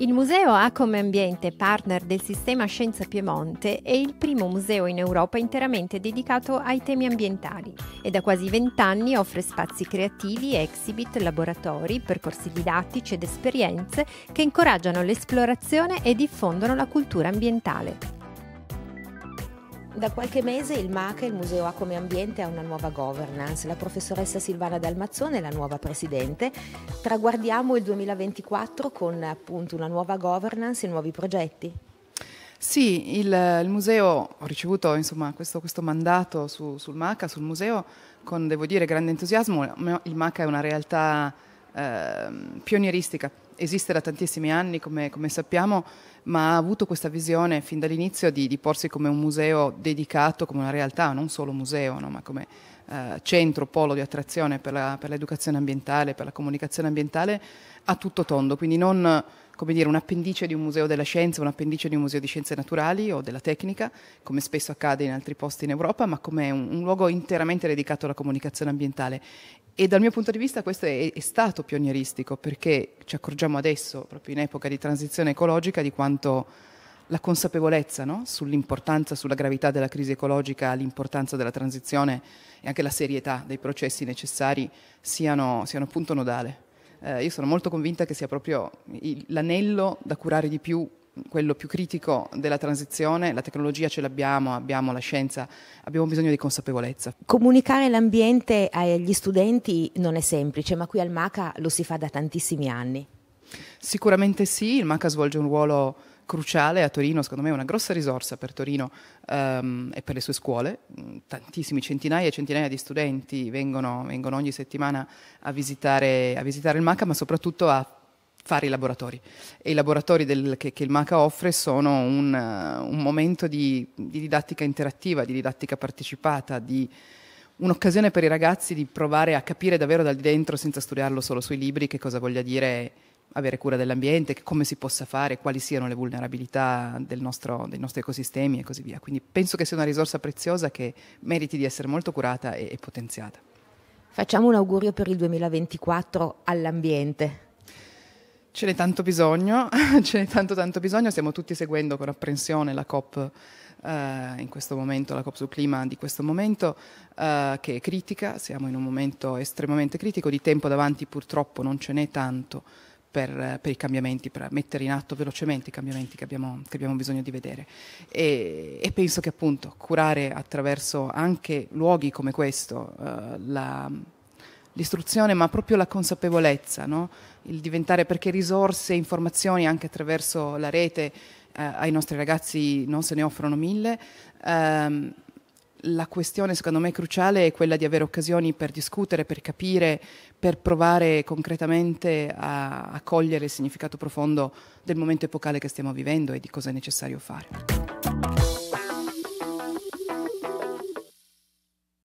Il museo ha come ambiente partner del sistema Scienza Piemonte è il primo museo in Europa interamente dedicato ai temi ambientali e da quasi vent'anni offre spazi creativi, exhibit, laboratori, percorsi didattici ed esperienze che incoraggiano l'esplorazione e diffondono la cultura ambientale. Da qualche mese il MACA, il Museo A come Ambiente, ha una nuova governance. La professoressa Silvana Dalmazzone è la nuova presidente. Traguardiamo il 2024 con appunto una nuova governance e nuovi progetti. Sì, il, il museo, ho ricevuto insomma, questo, questo, mandato su, sul MACA, sul museo, con devo dire grande entusiasmo. Il MACA è una realtà Ehm, pionieristica. Esiste da tantissimi anni, come, come, sappiamo, ma ha avuto questa visione fin dall'inizio di, di, porsi come un museo dedicato, come una realtà, non solo museo, no? ma come eh, centro, polo di attrazione per, la, per, l'educazione ambientale, per la comunicazione ambientale, a tutto tondo, quindi non come dire, un appendice di un museo della scienza, un appendice di un museo di scienze naturali o della tecnica, come spesso accade in altri posti in Europa, ma come un, un luogo interamente dedicato alla comunicazione ambientale. E dal mio punto di vista questo è, è, stato pionieristico perché ci accorgiamo adesso, proprio in epoca di transizione ecologica, di quanto la consapevolezza no? sull'importanza, sulla gravità della crisi ecologica, l'importanza della transizione e anche la serietà dei processi necessari siano, siano punto nodale. Eh, io sono molto convinta che sia proprio il, l'anello da curare di più quello più critico della transizione, la tecnologia ce l'abbiamo, abbiamo la scienza, abbiamo bisogno di consapevolezza. Comunicare l'ambiente agli studenti non è semplice, ma qui al MACA lo si fa da tantissimi anni. Sicuramente sì, il MACA svolge un ruolo cruciale a Torino, secondo me è una grossa risorsa per Torino um, e per le sue scuole, mm, tantissimi, centinaia e centinaia di studenti vengono, vengono ogni settimana a visitare, a visitare il MACA, ma soprattutto a fare i laboratori. E i laboratori del, che, che, il MACA offre sono un, eh, un momento di, di, didattica interattiva, di didattica partecipata, di un'occasione per i ragazzi di provare a capire davvero dal dentro, senza studiarlo solo sui libri, che cosa voglia dire avere cura dell'ambiente, come si possa fare, quali siano le vulnerabilità nostro, dei nostri ecosistemi e così via. Quindi penso che sia una risorsa preziosa che meriti di essere molto curata e, e potenziata. Facciamo un augurio per il 2024 all'ambiente. Ce n'è tanto bisogno, ce n'è tanto tanto bisogno, stiamo tutti seguendo con apprensione la COP Uh, in questo momento, la COP sul clima di questo momento, uh, che è critica, siamo in un momento estremamente critico, di tempo davanti purtroppo non ce n'è tanto per, per i cambiamenti, per mettere in atto velocemente i cambiamenti che abbiamo, che abbiamo bisogno di vedere. E, e, penso che appunto curare attraverso anche luoghi come questo eh, la l'istruzione, ma proprio la consapevolezza, no? il diventare, perché risorse e informazioni anche attraverso la rete eh, ai nostri ragazzi non se ne offrono mille. Ehm, la questione secondo me cruciale è quella di avere occasioni per discutere, per capire, per provare concretamente a, a cogliere il significato profondo del momento epocale che stiamo vivendo e di cosa è necessario fare.